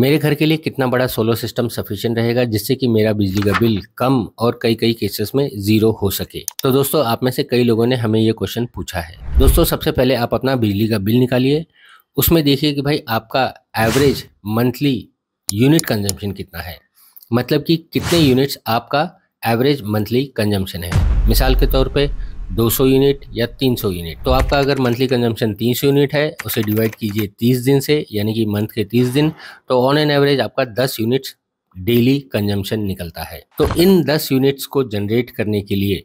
मेरे घर के लिए कितना बड़ा सोलर सिस्टम सफिशियंट रहेगा जिससे कि मेरा बिजली का बिल कम और कई कई केसेस में जीरो हो सके तो दोस्तों आप में से कई लोगों ने हमें ये क्वेश्चन पूछा है दोस्तों सबसे पहले आप अपना बिजली का बिल निकालिए उसमें देखिए कि भाई आपका एवरेज मंथली यूनिट कंजम्पशन कितना है मतलब कि कितने यूनिट्स आपका एवरेज मंथली कंजम्पशन है मिसाल के तौर पर 200 यूनिट या 300 यूनिट तो आपका अगर मंथली कंजम्पशन 300 यूनिट है उसे डिवाइड कीजिए 30 दिन से यानी कि मंथ के 30 दिन तो ऑन एन एवरेज आपका 10 यूनिट्स डेली कंजम्पशन निकलता है तो इन 10 यूनिट्स को जनरेट करने के लिए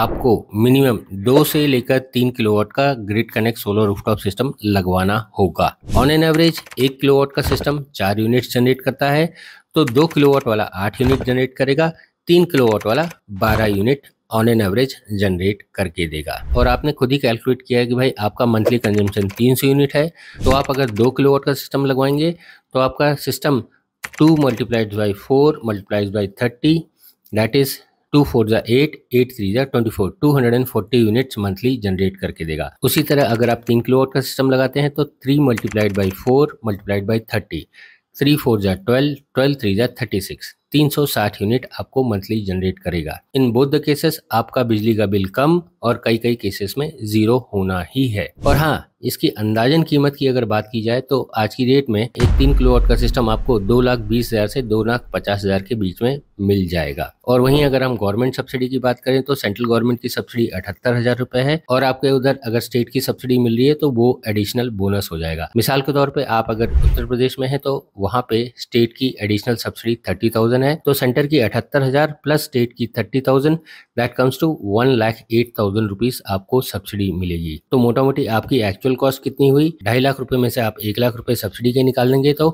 आपको मिनिमम दो से लेकर तीन किलोवाट का grid connect solar rooftop system लगवाना होगा ऑन एन एवरेज एक किलोवाट का सिस्टम चार यूनिट जनरेट करता है तो दो किलोवाट वाला आठ यूनिट जनरेट करेगा तीन किलोवाट वाला बारह unit on an average generate करके देगा और आपने खुद ही कैलकुलेट किया है कि भाई आपका मंथली कंजम्पशन 300 यूनिट है तो आप अगर दो किलोवाट का सिस्टम लगवाएंगे तो आपका system two multiplied by four multiplied by thirty that is two four ज़ा एट एट थ्री ज़ा twenty four two hundred and forty units monthly generate करके देगा उसी तरह अगर आप तीन किलोवाट का सिस्टम लगाते हैं तो three multiplied by four multiplied by thirty three four ज़ा ट्वेल्व ट्वेल्व थ्री ज़ा थर्टी सिक्स 360 यूनिट आपको मंथली जनरेट करेगा इन बोध केसेस आपका बिजली का बिल कम और कई कई केसेस में जीरो होना ही है और हाँ इसकी अंदाजन कीमत की अगर बात की जाए तो आज की डेट में एक तीन किलो का सिस्टम आपको दो लाख बीस हज़ार से दो लाख पचास हज़ार के बीच में मिल जाएगा और वहीं अगर हम गवर्नमेंट सब्सिडी की बात करें तो सेंट्रल गवर्नमेंट की सब्सिडी अठहत्तर हज़ार रुपए है और आपके उधर अगर स्टेट की सब्सिडी मिल रही है तो वो एडिशनल बोनस हो जाएगा मिसाल के तौर पर आप अगर उत्तर प्रदेश में है तो वहाँ पे स्टेट की एडिशनल सब्सिडी थर्टी थाउजेंड है तो सेंटर की अठहत्तर हज़ार प्लस स्टेट की thirty thousand that comes to one lakh eight thousand rupees आपको सब्सिडी मिलेगी तो मोटा मोटी आपकी एक्चुअल कॉस्ट कितनी हुई ढाई लाख रुपए में से आप एक लाख रुपए सब्सिडी के निकाल देंगे तो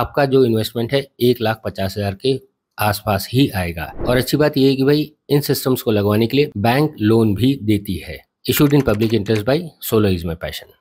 आपका जो इन्वेस्टमेंट है एक लाख पचास हजार के आसपास ही आएगा और अच्छी बात यह है कि भाई इन सिस्टम्स को लगवाने के लिए बैंक लोन भी देती है issued in public interest by solo is my passion